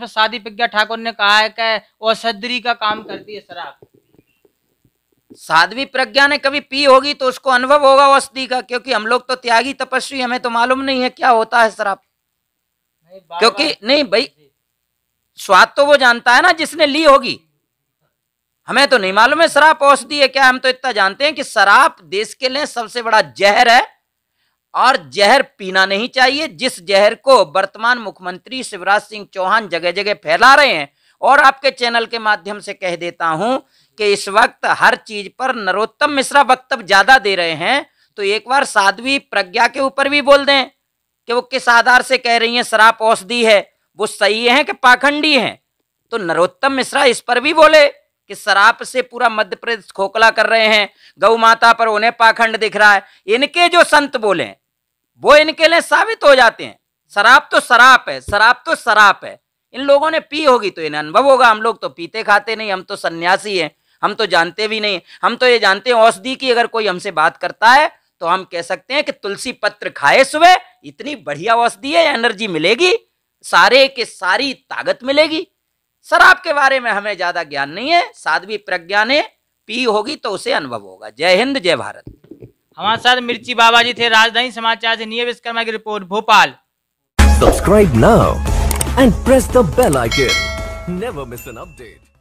पर शादी प्रज्ञा ठाकुर ने कहा है कि औषधरी का काम करती है शराब साध्वी प्रज्ञा ने कभी पी होगी तो उसको अनुभव होगा औषधि का क्योंकि हम लोग तो त्यागी तपस्वी हमें तो मालूम नहीं है क्या होता है शराब क्योंकि नहीं भाई स्वाद तो वो जानता है ना जिसने ली होगी हमें तो नहीं मालूम है शराब औषधि है क्या हम तो इतना जानते हैं कि शराब देश के लिए सबसे बड़ा जहर है और जहर पीना नहीं चाहिए जिस जहर को वर्तमान मुख्यमंत्री शिवराज सिंह चौहान जगह जगह फैला रहे हैं और आपके चैनल के माध्यम से कह देता हूं कि इस वक्त हर चीज पर नरोत्तम मिश्रा वक्तव्य ज्यादा दे रहे हैं तो एक बार साध्वी प्रज्ञा के ऊपर भी बोल दें कि वो किस आधार से कह रही हैं शराब औषधि है वो सही है कि पाखंडी है तो नरोत्तम मिश्रा इस पर भी बोले कि शराब से पूरा मध्य प्रदेश खोखला कर रहे हैं गौ माता पर उन्हें पाखंड दिख रहा है इनके जो संत बोले वो इनके लिए साबित हो जाते हैं शराब तो शराब है शराब तो शराब है इन लोगों ने पी होगी तो इन्हें अनुभव होगा हम लोग तो पीते खाते नहीं हम तो सन्यासी हैं हम तो जानते भी नहीं हम तो ये जानते हैं औषधि की अगर कोई हमसे बात करता है तो हम कह सकते हैं कि तुलसी पत्र खाए सुबह इतनी बढ़िया औषधि है एनर्जी मिलेगी सारे के सारी ताकत मिलेगी शराब के बारे में हमें ज्यादा ज्ञान नहीं है साध्वी प्रज्ञा ने पी होगी तो उसे अनुभव होगा जय हिंद जय भारत हमारे साथ मिर्ची बाबा जी थे राजधानी समाचार से नियम विश्वकर्मा की report Bhopal subscribe now and press the bell icon never miss an update